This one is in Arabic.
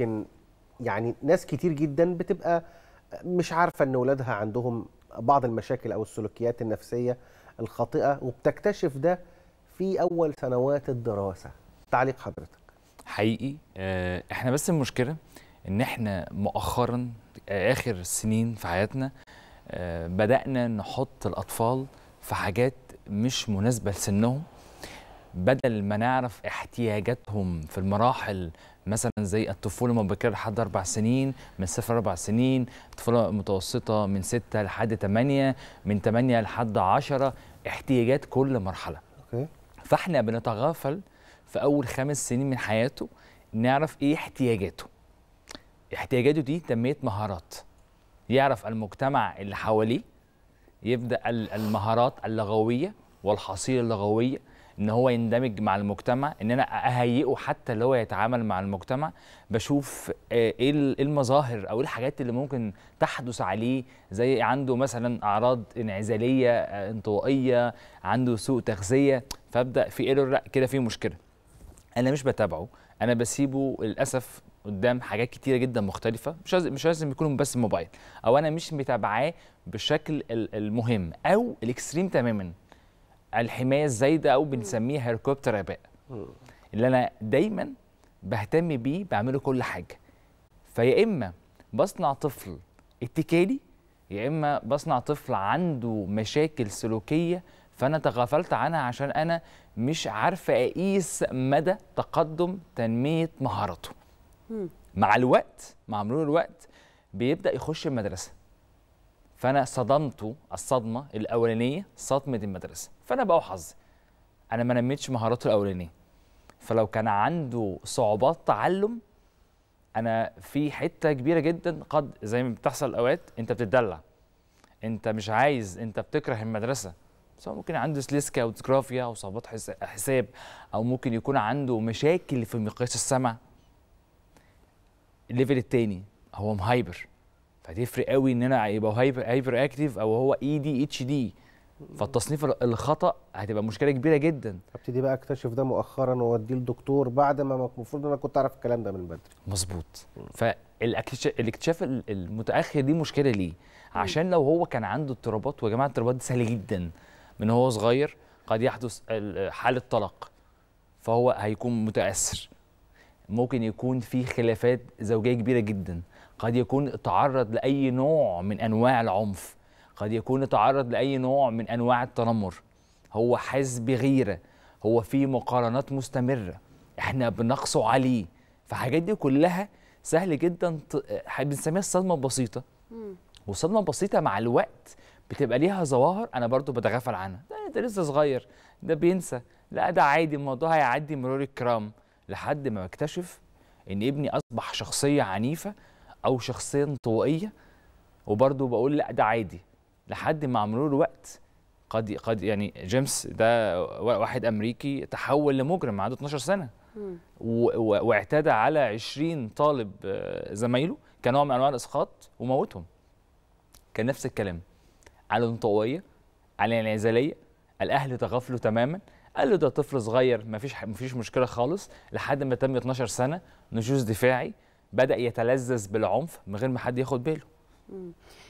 يمكن يعني ناس كتير جدا بتبقى مش عارفه ان اولادها عندهم بعض المشاكل او السلوكيات النفسيه الخاطئه وبتكتشف ده في اول سنوات الدراسه تعليق حضرتك حقيقي آه، احنا بس المشكله ان احنا مؤخرا اخر سنين في حياتنا آه، بدانا نحط الاطفال في حاجات مش مناسبه لسنهم بدل ما نعرف احتياجاتهم في المراحل مثلا زي الطفوله المبكره لحد اربع سنين من صفر اربع سنين الطفوله المتوسطه من سته لحد ثمانيه من ثمانيه لحد عشره احتياجات كل مرحله. أوكي. فاحنا بنتغافل في اول خمس سنين من حياته نعرف ايه احتياجاته. احتياجاته دي تنميه مهارات. يعرف المجتمع اللي حواليه يبدا المهارات اللغويه والحصيله اللغويه ان هو يندمج مع المجتمع ان انا اهيئه حتى اللي هو يتعامل مع المجتمع بشوف آه، إيه, ايه المظاهر او ايه الحاجات اللي ممكن تحدث عليه زي عنده مثلا اعراض انعزاليه آه، انطوائيه عنده سوء تغذيه فابدا في ايرور كده في مشكله انا مش بتابعه انا بسيبه للاسف قدام حاجات كتيره جدا مختلفه مش لازم مش لازم يكون بس موبايل او انا مش متابعاه بالشكل المهم او الاكستريم تماما الحمايه الزايده او بنسميه هيليكوبتر اباء اللي انا دايما بهتم بيه بعمله كل حاجه فيا اما بصنع طفل اتكالي يا اما بصنع طفل عنده مشاكل سلوكيه فانا تغافلت عنها عشان انا مش عارفه اقيس مدى تقدم تنميه مهارته مع الوقت مع مرور الوقت بيبدا يخش المدرسه فانا صدمته الصدمه الاولانيه صدمه المدرسه فانا بقى حظ انا ما نميتش مهاراته الاولانيه فلو كان عنده صعوبات تعلم انا في حته كبيره جدا قد زي ما بتحصل اوقات انت بتدلع انت مش عايز انت بتكره المدرسه سواء ممكن عنده سليسكا او ديسكرافيا او صعوبات حساب او ممكن يكون عنده مشاكل في مقياس السمع الليفل الثاني هو مهايبر فتفرق قوي ان انا يبقى هايبر هايبر اكتيف او هو اي دي اتش دي فالتصنيف الخطا هتبقى مشكله كبيره جدا ابتدي بقى اكتشف ده مؤخرا واوديه لدكتور بعد ما المفروض ان انا كنت اعرف الكلام ده من بدري مظبوط فالاكتشاف المتاخر دي مشكله ليه عشان لو هو كان عنده اضطرابات ويا جماعه الاضطرابات دي سهله جدا من هو صغير قد يحدث حاله طلاق فهو هيكون متاثر ممكن يكون في خلافات زوجيه كبيره جدا قد يكون تعرض لاي نوع من انواع العنف قد يكون تعرض لاي نوع من انواع التنمر هو حاسس بغيره هو في مقارنات مستمره احنا بنقصه عليه فحاجات دي كلها سهل جدا بنسميها الصدمه البسيطه والصدمه البسيطه مع الوقت بتبقى ليها ظواهر انا برضو بتغافل عنها ده, ده لسه صغير ده بينسى لا ده عادي الموضوع هيعدي مرور الكرام لحد ما بكتشف ان ابني اصبح شخصيه عنيفه او شخصيه انطوائيه وبرضه بقول لا ده عادي لحد ما مع مرور الوقت قد قد يعني جيمس ده واحد امريكي تحول لمجرم عنده 12 سنه واعتدى على 20 طالب آه، زمايله كنوع من انواع الاسقاط وموتهم كان نفس الكلام على الانطوائيه على الانعزاليه الاهل تغافلوا تماما قال له ده طفل صغير فيش ما مفيش مشكله خالص لحد ما تم 12 سنه نشوز دفاعي بدا يتلذذ بالعنف من غير ما حد ياخد باله